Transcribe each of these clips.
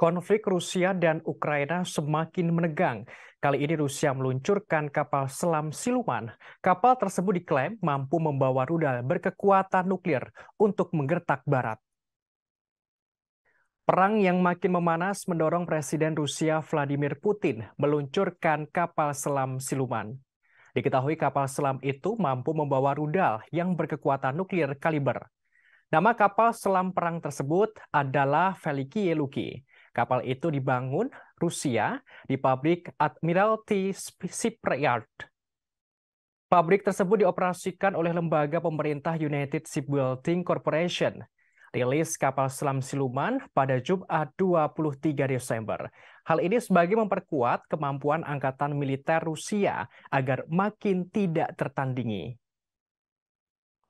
Konflik Rusia dan Ukraina semakin menegang. Kali ini Rusia meluncurkan kapal selam siluman. Kapal tersebut diklaim mampu membawa rudal berkekuatan nuklir untuk menggertak barat. Perang yang makin memanas mendorong Presiden Rusia Vladimir Putin meluncurkan kapal selam siluman. Diketahui kapal selam itu mampu membawa rudal yang berkekuatan nuklir kaliber. Nama kapal selam perang tersebut adalah Velikiye Luki. Kapal itu dibangun Rusia di pabrik Admiralty Shipyard. Pabrik tersebut dioperasikan oleh lembaga pemerintah United Shipbuilding Corporation. Rilis kapal selam siluman pada Jumat 23 Desember. Hal ini sebagai memperkuat kemampuan angkatan militer Rusia agar makin tidak tertandingi.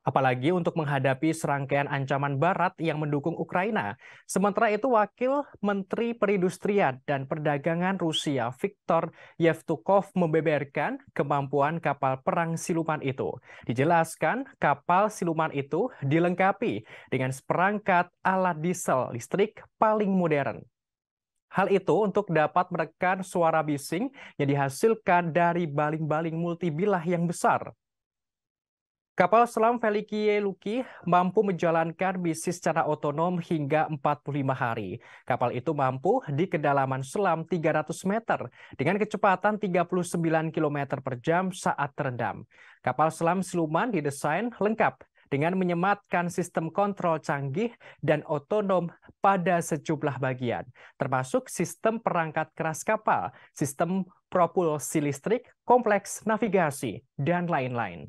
Apalagi untuk menghadapi serangkaian ancaman Barat yang mendukung Ukraina. Sementara itu, Wakil Menteri Perindustrian dan Perdagangan Rusia Viktor Yevtukov membeberkan kemampuan kapal perang siluman itu. Dijelaskan, kapal siluman itu dilengkapi dengan seperangkat alat diesel listrik paling modern. Hal itu untuk dapat menekan suara bising yang dihasilkan dari baling-baling multibilah yang besar. Kapal selam Velikie Luki mampu menjalankan misi secara otonom hingga 45 hari. Kapal itu mampu di kedalaman selam 300 meter dengan kecepatan 39 km per jam saat terendam. Kapal selam siluman didesain lengkap dengan menyematkan sistem kontrol canggih dan otonom pada sejumlah bagian, termasuk sistem perangkat keras kapal, sistem propulsi listrik, kompleks navigasi, dan lain-lain.